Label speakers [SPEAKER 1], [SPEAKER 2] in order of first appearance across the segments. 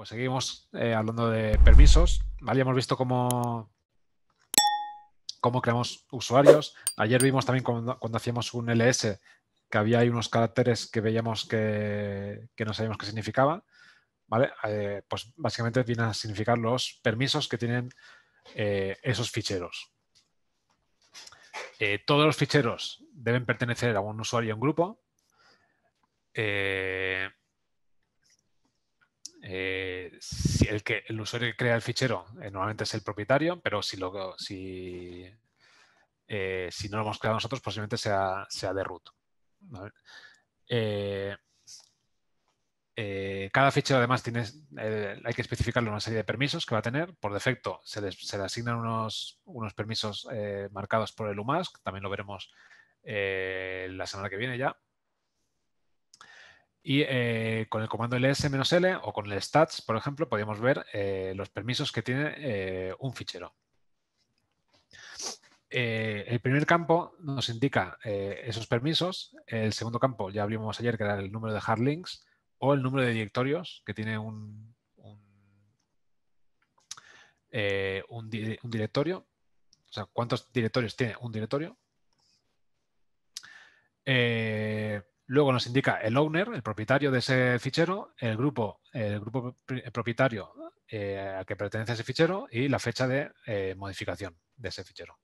[SPEAKER 1] Pues seguimos eh, hablando de permisos. hemos visto cómo, cómo creamos usuarios. Ayer vimos también cuando, hacíamos un LS que había unos caracteres que veíamos que, no sabíamos qué significaba. Eh, pues básicamente viene a significar los permisos que tienen eh, esos ficheros. todos los ficheros deben pertenecer a un usuario en un grupo si el, que, el usuario que crea el fichero eh, normalmente es el propietario, pero si, lo, si, eh, si no lo hemos creado nosotros, posiblemente sea, sea de root. Eh, cada fichero además hay que especificarle una serie de permisos que va a tener. Por defecto se, les, le asignan unos, unos permisos marcados por el UMASC, también lo veremos la semana que viene ya. Y eh, con el comando ls-l o con el stats, por ejemplo, podemos ver eh, los permisos que tiene eh, un fichero. el primer campo nos indica esos permisos. El segundo campo, ya hablamos ayer, que era el número de hard links o el número de directorios que tiene un, un, directorio. O sea, cuántos directorios tiene un directorio. Luego nos indica el owner, el propietario de ese fichero, el grupo, el grupo propietario eh, al que pertenece ese fichero y la fecha de eh, modificación de ese fichero.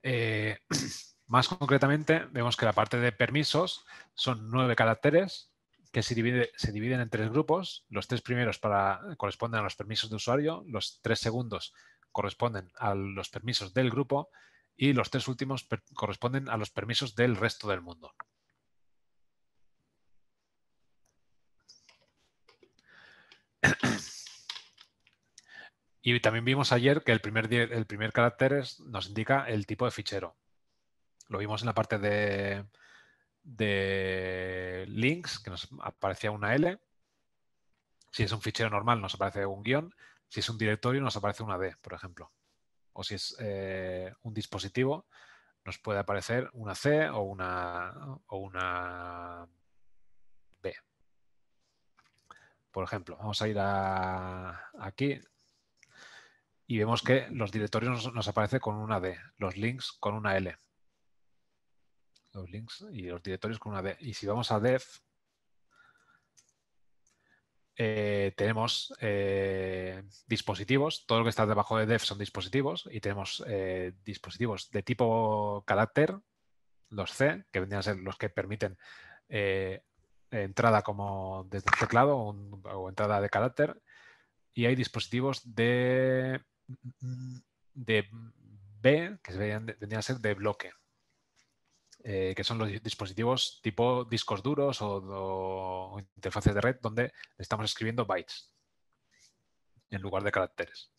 [SPEAKER 1] Eh, más concretamente, vemos que la parte de permisos son nueve caracteres que se, dividen en tres grupos. Los tres primeros para, corresponden a los permisos de usuario, los tres segundos corresponden a los permisos del grupo y los tres últimos corresponden a los permisos del resto del mundo. Y también vimos ayer que el primer, carácter nos indica el tipo de fichero. Lo vimos en la parte de, de links, que nos aparecía una L. Si es un fichero normal, nos aparece un guión. Si es un directorio, nos aparece una D, por ejemplo o si es eh, un dispositivo, nos puede aparecer una C o una, una B. Por ejemplo, vamos a ir aquí y vemos que los directorios nos, aparecen con una D, los links con una L. Los links y los directorios con una D. Y si vamos a dev... Eh, tenemos eh, dispositivos, todo lo que está debajo de dev son dispositivos y tenemos eh, dispositivos de tipo carácter, los C, que vendrían a ser los que permiten entrada como desde el teclado o entrada de carácter y hay dispositivos de, mm, mm, de B, que vendrían a ser de bloque, eh, que son los dispositivos tipo discos duros o, interfaces de red donde estamos escribiendo bytes en lugar de caracteres.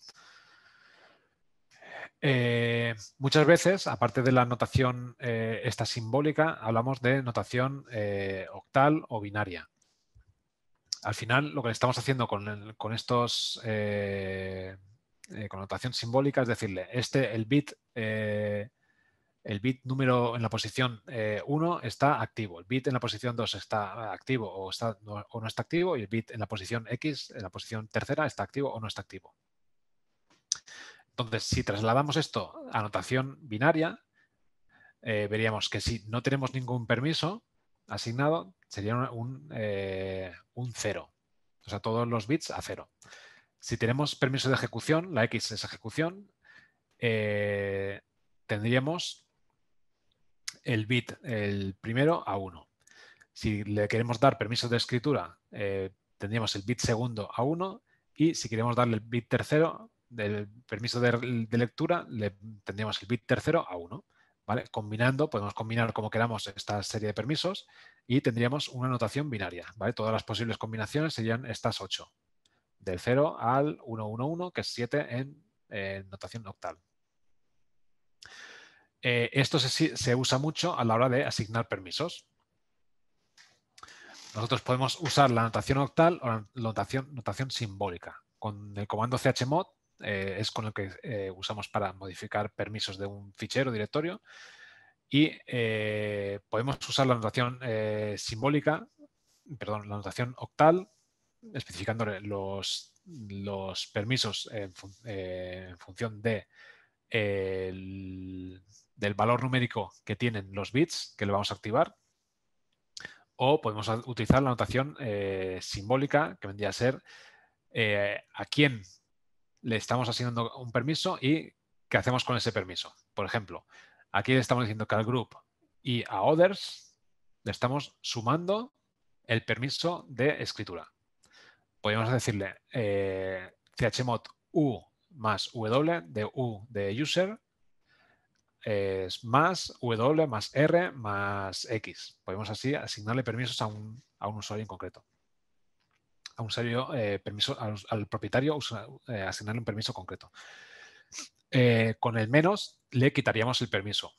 [SPEAKER 1] Eh, muchas veces, aparte de la notación eh, esta simbólica, hablamos de notación octal o binaria. Al final, lo que estamos haciendo con, con estos notación simbólica es decirle, este, el bit el bit número en la posición 1 eh, está activo, el bit en la posición 2 está activo o, no, está activo y el bit en la posición X, en la posición tercera, está activo o no está activo. Entonces, si trasladamos esto a notación binaria, eh, veríamos que si no tenemos ningún permiso asignado, sería un, 0. Eh, cero. O sea, todos los bits a cero. Si tenemos permiso de ejecución, la X es ejecución, tendríamos el bit, el primero, a 1. Si le queremos dar permisos de escritura, eh, tendríamos el bit segundo a 1 y si queremos darle el bit tercero, del permiso de, lectura, le tendríamos el bit tercero a 1. ¿vale? Combinando, podemos combinar como queramos esta serie de permisos y tendríamos una notación binaria. ¿vale? Todas las posibles combinaciones serían estas 8. Del 0 al 111, que es 7 en notación octal. Eh, esto se, usa mucho a la hora de asignar permisos. Nosotros podemos usar la notación octal o la notación, simbólica. Con el comando chmod eh, es con el que eh, usamos para modificar permisos de un fichero o directorio y podemos usar la notación simbólica, perdón, la notación octal, especificando los, permisos en, función de del valor numérico que tienen los bits que le vamos a activar. O podemos utilizar la notación eh, simbólica, que vendría a ser eh, a quién le estamos asignando un permiso y qué hacemos con ese permiso. Por ejemplo, aquí le estamos diciendo que al group y a others le estamos sumando el permiso de escritura. Podríamos decirle eh, chmod u más w de u de user es más W más R más X. Podemos así asignarle permisos a un, usuario en concreto. A un usuario, eh, permiso, al, propietario eh, asignarle un permiso concreto. Eh, con el menos le quitaríamos el permiso.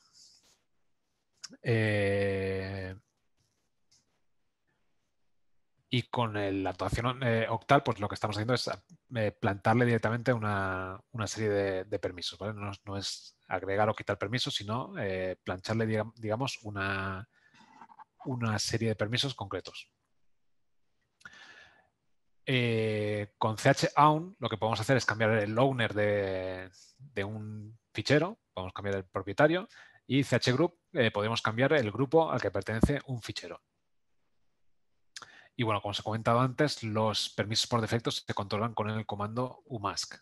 [SPEAKER 1] y con la actuación octal, pues lo que estamos haciendo es eh, plantarle directamente una, serie de, permisos. No, es agregar o quitar permisos, sino eh, plancharle, digamos, una, una serie de permisos concretos. Eh, con chown lo que podemos hacer es cambiar el owner de, un fichero, podemos cambiar el propietario y chgroup podemos cambiar el grupo al que pertenece un fichero. Y bueno, como os he comentado antes, los permisos por defecto se controlan con el comando umask.